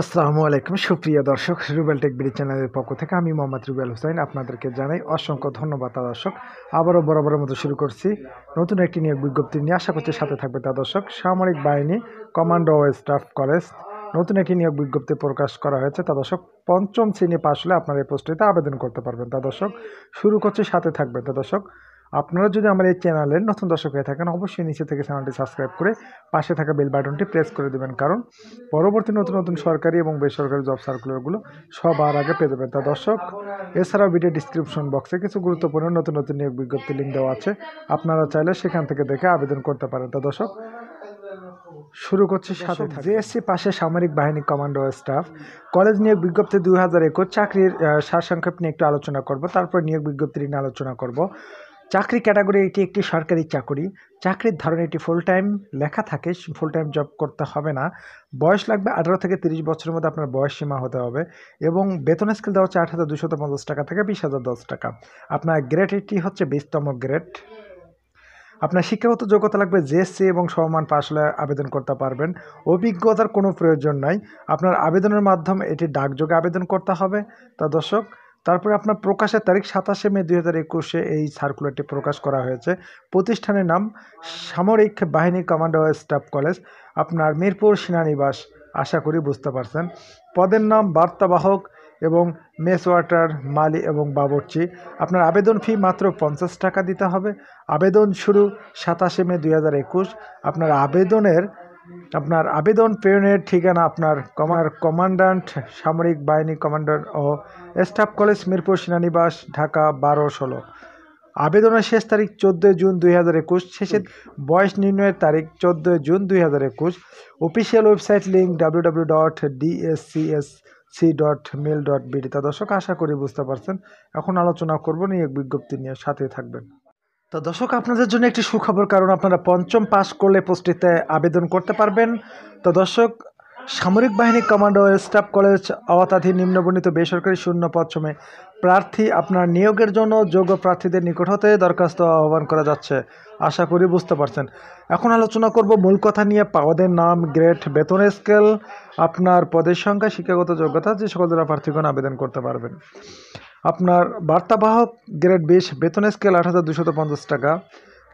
আসসালামু আলাইকুম সুপ্রিয় দর্শক রুবেল টেক বিডি চ্যানেলের পক্ষ থেকে আমি মোহাম্মদ রুবেল হুসাইন আপনাদেরকে জানাই অসংখ্য ধন্যবাদ তা দর্শক আবারও বরাবরের মতো শুরু করছি নতুন একটি নিয়োগ বিজ্ঞপ্তি নিয়ে আশা করছি সাথে থাকবে তা দর্শক সামরিক বাহিনী কমান্ডো ও স্টাফ কলেজ নতুন একটি নিয়োগ বিজ্ঞপ্তি প্রকাশ করা হয়েছে তা দর্শক পঞ্চম শ্রেণী পাশ হলে আপনারা এই পোস্টটিতে আবেদন করতে পারবেন তা দর্শক শুরু করছি সাথে থাকবেন তা দর্শক আপনারা যদি আমার এই চ্যানেলের নতুন দর্শক হয়ে থাকেন অবশ্যই নিচে থেকে চ্যানেলটি সাবস্ক্রাইব করে পাশে থাকা বেল বাটনটি প্রেস করে দেবেন কারণ পরবর্তী নতুন নতুন সরকারি এবং বেসরকারি জব সার্কুলারগুলো সবার আগে পেয়ে যাবেন তা দর্শক এছাড়াও ভিডিও ডিসক্রিপশন বক্সে কিছু গুরুত্বপূর্ণ নতুন নতুন নিয়োগ বিজ্ঞপ্তি লিঙ্ক দেওয়া আছে আপনারা চাইলে সেখান থেকে দেখে আবেদন করতে পারেন তা দর্শক শুরু করছে সাথে জিএসসি পাশে সামরিক বাহিনী কমান্ডো স্টাফ কলেজ নিয়োগ বিজ্ঞপ্তি দুই হাজার একুশ চাকরির সারসংক্ষেপ নিয়ে একটু আলোচনা করব তারপর নিয়োগ বিজ্ঞপ্তি নিয়ে আলোচনা করব চাকরি ক্যাটাগরি এটি একটি সরকারি চাকরি চাকরির ধরন এটি ফুল টাইম লেখা থাকে ফুল টাইম জব করতে হবে না বয়স লাগবে আঠারো থেকে তিরিশ বছরের মধ্যে আপনার বয়স সীমা হতে হবে এবং বেতন স্কেল দেওয়া হচ্ছে আট হাজার পঞ্চাশ টাকা থেকে বিশ হাজার দশ টাকা আপনার গ্রেড এটি হচ্ছে বিশতম গ্রেড আপনার শিক্ষাগত যোগ্যতা লাগবে জেএসসি এবং সমমান পাশ হলে আবেদন করতে পারবেন অভিজ্ঞতার কোনো প্রয়োজন নাই আপনার আবেদনের মাধ্যমে এটি ডাকযোগে আবেদন করতে হবে তা দর্শক তারপরে আপনার প্রকাশের তারিখ সাতাশে মে দুই একুশে এই সার্কুলারটি প্রকাশ করা হয়েছে প্রতিষ্ঠানের নাম সামরিক বাহিনী কমান্ডো স্টাফ কলেজ আপনার মিরপুর সেনানিবাস আশা করি বুঝতে পারছেন পদের নাম বার্তাবাহক এবং মেস ওয়াটার মালি এবং বাবরচি আপনার আবেদন ফি মাত্র পঞ্চাশ টাকা দিতে হবে আবেদন শুরু সাতাশে মে দুই আপনার আবেদনের আপনার আবেদন প্রেরণের ঠিকানা আপনার কমার কমান্ডান্ট সামরিক বাহিনী কমান্ডার ও স্টাফ কলেজ মিরপুর সেনানিবাস ঢাকা বারো ষোলো আবেদনের শেষ তারিখ চোদ্দোই জুন দুই হাজার একুশ শেষের বয়স নির্ণয়ের তারিখ চোদ্দোই জুন দুই হাজার একুশ official website link W W dot DSCSC C dot mail dot BD তা দর্শক আশা করি বুঝতে পারছেন এখন আলোচনা করব নিয়োগ বিজ্ঞপ্তি নিয়ে সাথে থাকবেন তো দর্শক আপনাদের জন্য একটি সুখবর কারণ আপনারা পঞ্চম পাস করলে পোস্টটিতে আবেদন করতে পারবেন তো দর্শক সামরিক বাহিনী কমান্ডো স্টাফ কলেজ আওতাধীন নিম্নবর্ণিত বেসরকারি শূন্য পঞ্চমে প্রার্থী আপনার নিয়োগের জন্য যোগ্য প্রার্থীদের নিকট হতে দরখাস্ত আহ্বান করা যাচ্ছে আশা করি বুঝতে পারছেন এখন আলোচনা করব মূল কথা নিয়ে পাওয়াদের নাম গ্রেট বেতন স্কেল আপনার পদের সংখ্যা শিক্ষাগত যোগ্যতা যে সকল দ্বারা প্রার্থীগণ আবেদন করতে পারবেন আপনার বার্তাবাহক গ্রেড বিশ বেতন স্কেল আট হাজার দুশত পঞ্চাশ টাকা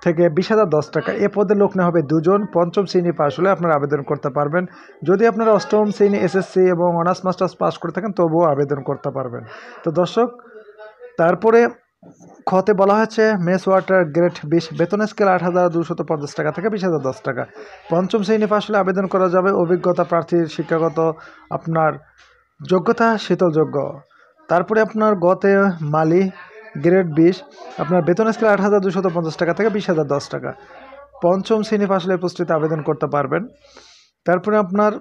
থেকে বিশ হাজার দশ টাকা এ পদে লোক নেওয়া হবে দুজন পঞ্চম শ্রেণী পাশ হলে আপনারা আবেদন করতে পারবেন যদি আপনারা অষ্টম শ্রেণী এসএসসি এবং অনার্স মাস্টার্স পাস করে থাকেন তবুও আবেদন করতে পারবেন তো দর্শক তারপরে খতে বলা হয়েছে মেস ওয়াটার গ্রেড বিশ বেতন স্কেল আট হাজার দুশত পঞ্চাশ টাকা থেকে বিশ হাজার দশ টাকা পঞ্চম শ্রেণী পাশ হলে আবেদন করা যাবে অভিজ্ঞতা প্রার্থীর শিক্ষাগত আপনার যোগ্যতা শীতলযোগ্য তারপরে আপনার গতে মালি গ্রেড বিশ আপনার বেতন স্কেল আট হাজার দুশত পঞ্চাশ টাকা থেকে বিশ হাজার দশ টাকা পঞ্চম শ্রেণী পাশলে পোস্টটিতে আবেদন করতে পারবেন তারপরে আপনার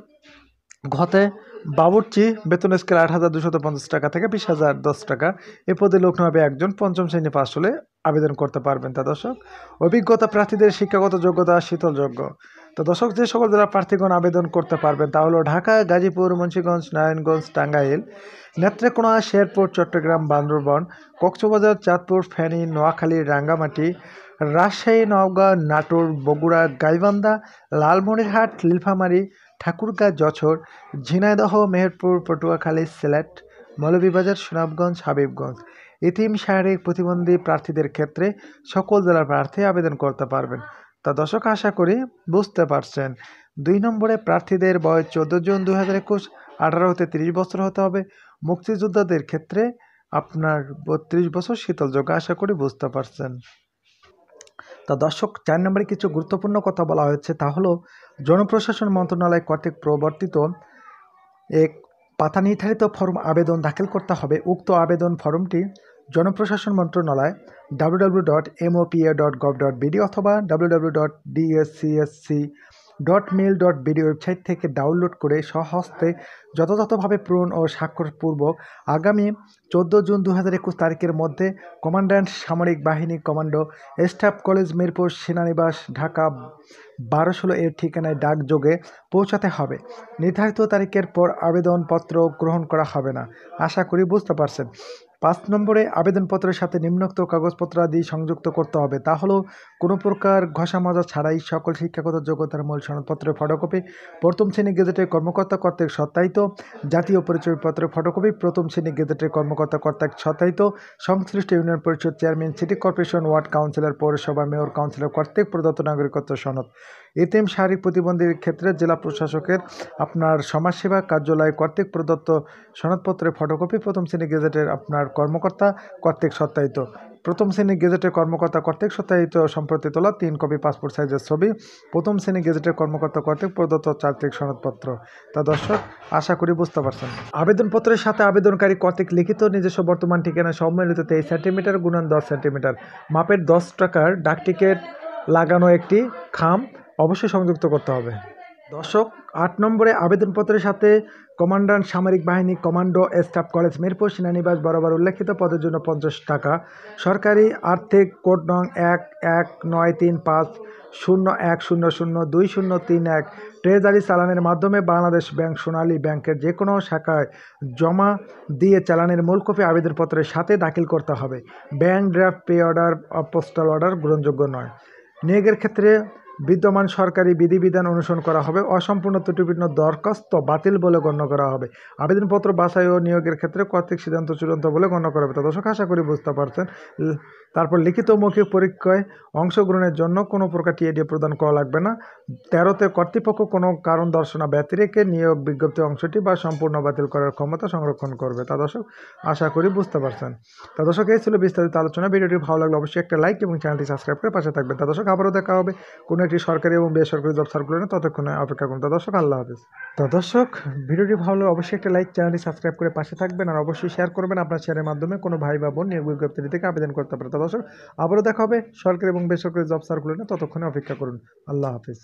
ঘতে বাবুর্চি বেতন স্কেল আট হাজার দুশত পঞ্চাশ টাকা থেকে বিশ হাজার দশ টাকা এ পদে লোক নামে একজন পঞ্চম শ্রেণী পাশ হলে আবেদন করতে পারবেন তা দর্শক অভিজ্ঞতা প্রার্থীদের শিক্ষাগত যোগ্যতা শীতলযোগ্য তো দর্শক যে সকল জেলা প্রার্থীগণ আবেদন করতে পারবেন তা হলো ঢাকা গাজীপুর মুন্সীগঞ্জ নারায়ণগঞ্জ টাঙ্গাইল নেত্রেকোনা শেরপুর চট্টগ্রাম বান্দরবন কক্সবাজার চাঁদপুর ফেনী নোয়াখালী রাঙ্গামাটি রাজশাহী নওগাঁ নাটোর বগুড়া গাইবান্ধা লালমনিরহাট লিলফামারি ঠাকুরগাঁ যশোর ঝিনাইদহ মেহেরপুর পটুয়াখালী সিলেট মৌলভীবাজার সুনামগঞ্জ হাবিবগঞ্জ ইতিম শারীরিক প্রতিবন্ধী প্রার্থীদের ক্ষেত্রে সকল জেলার প্রার্থী আবেদন করতে পারবেন তা দর্শক আশা করি বুঝতে পারছেন দুই নম্বরে প্রার্থীদের বয়স চোদ্দো জুন দু হাজার একুশ আঠারো হতে তিরিশ বছর হতে হবে মুক্তিযোদ্ধাদের ক্ষেত্রে আপনার বত্রিশ বছর শীতল যোগ আশা করি বুঝতে পারছেন তা দর্শক চার নম্বরে কিছু গুরুত্বপূর্ণ কথা বলা হয়েছে তা হলো জনপ্রশাসন মন্ত্রণালয় কর্তৃক প্রবর্তিত এক পাতা নির্ধারিত ফর্ম আবেদন দাখিল করতে হবে উক্ত আবেদন ফর্মটি জনপ্রশাসন মন্ত্রণালয় W dot MOPA dot gov dot BD অথবা W dot DSCSC dot mail dot BD website থেকে ডাউনলোড করে সহস্তে যথাযথভাবে পূরণ ও স্বাক্ষরপূর্বক আগামী চোদ্দো জুন দু হাজার একুশ তারিখের মধ্যে কমান্ড্যান্ট সামরিক বাহিনী কমান্ডো স্টাফ কলেজ মিরপুর সেনানিবাস ঢাকা বারো ষোলো এর ঠিকানায় ডাকযোগে পৌঁছাতে হবে নির্ধারিত তারিখের পর আবেদনপত্র গ্রহণ করা হবে না আশা করি বুঝতে পারছেন পাঁচ নম্বরে আবেদনপত্রের সাথে নিম্নোক্ত কাগজপত্রাদি সংযুক্ত করতে হবে তা হলো কোনো প্রকার ঘষা মজা ছাড়াই সকল শিক্ষাগত যোগ্যতার মূল সনদপত্রের ফটোকপি প্রথম শ্রেণী গেজেটের কর্মকর্তা কর্তৃক সত্তায়িত জাতীয় পরিচয়পত্রের ফটোকপি প্রথম শ্রেণী গেজেটের কর্মকর্তা কর্তৃক ছতায়িত সংশ্লিষ্ট ইউনিয়ন পরিষদ chairman city corporation ward councillor পৌরসভা মেয়র কাউন্সিলর কর্তৃক প্রদত্ত নাগরিকত্ব সনদ এটিএম শারীরিক প্রতিবন্ধীর ক্ষেত্রে জেলা প্রশাসকের আপনার সমাজসেবা কার্যালয় কর্তৃক প্রদত্ত সনদপত্রের ফটোকপি প্রথম শ্রেণী গেজেটের আপনার কর্মকর্তা কর্তৃক সত্যায়িত প্রথম শ্রেণী গেজেটের কর্মকর্তা কর্তৃক সত্যায়িত সম্প্রতি তোলা তিন কপি পাসপোর্ট সাইজের ছবি প্রথম শ্রেণী গেজেটের কর্মকর্তা কর্তৃক প্রদত্ত চারিত্রিক সনদপত্র তা দর্শক আশা করি বুঝতে পারছেন আবেদনপত্রের সাথে আবেদনকারী কর্তৃক লিখিত নিজস্ব বর্তমান ঠিকানা সম্মিলিত তেইশ সেন্টিমিটার গুণন দশ সেন্টিমিটার মাপের দশ টাকার ডাকটিকেট লাগানো একটি খাম অবশ্যই সংযুক্ত করতে হবে দর্শক আট নম্বরে আবেদনপত্রের সাথে কমান্ডান্ট সামরিক বাহিনী কমান্ডো স্টাফ কলেজ মিরপুর সেনানিবাস বরাবর উল্লেখিত পদের জন্য পঞ্চাশ টাকা সরকারি আর্থিক কোড নং এক এক নয় তিন পাঁচ শূন্য এক শূন্য শূন্য দুই শূন্য তিন এক ট্রেজারি চালানের মাধ্যমে বাংলাদেশ ব্যাংক সোনালী ব্যাংকের যে কোনো শাখায় জমা দিয়ে চালানের মূল কপি আবেদনপত্রের সাথে দাখিল করতে হবে bank draft pay order postal order গ্রহণযোগ্য নয় নিয়োগের ক্ষেত্রে বিদ্যমান সরকারি বিধিবিধান অনুসরণ করা হবে অসম্পূর্ণ ত্রুটিপূর্ণ দরখাস্ত বাতিল বলে গণ্য করা হবে আবেদনপত্র বাছাই ও নিয়োগের ক্ষেত্রে কর্তৃক সিদ্ধান্ত চূড়ান্ত বলে গণ্য করা হবে তা দর্শক আশা করি বুঝতে পারছেন তারপর লিখিত মৌখিক পরীক্ষায় অংশগ্রহণের জন্য কোনো প্রকার টিএডিএ প্রদান করা লাগবে না তেরোতে কর্তৃপক্ষ কোনো কারণ দর্শনা ব্যতিরেকে নিয়োগ বিজ্ঞপ্তি অংশটি বা সম্পূর্ণ বাতিল করার ক্ষমতা সংরক্ষণ করবে তা দর্শক আশা করি বুঝতে পারছেন তা দর্শক এই ছিল বিস্তারিত আলোচনা ভিডিওটি ভালো লাগলে অবশ্যই একটা লাইক এবং চ্যানেলটি সাবস্ক্রাইব করে পাশে থাকবেন তা দর্শক আবারও দেখা হবে কোনো একটি সরকারি এবং বেসরকারি জব সার্কুলারে ততক্ষণে অপেক্ষা করুন তো দর্শক আল্লাহ হাফিজ তো দর্শক ভিডিওটি ভালো লাগলে অবশ্যই একটা লাইক চ্যানেলটি সাবস্ক্রাইব করে পাশে থাকবেন আর অবশ্যই শেয়ার করবেন আপনার শেয়ারের মাধ্যমে কোনো ভাই বা বোন নিয়োগ বিজ্ঞপ্তি থেকে আবেদন করতে পারে তো দর্শক আবারও দেখা হবে সরকারি এবং বেসরকারি জব সার্কুলারে ততক্ষণে অপেক্ষা করুন আল্লাহ হাফিজ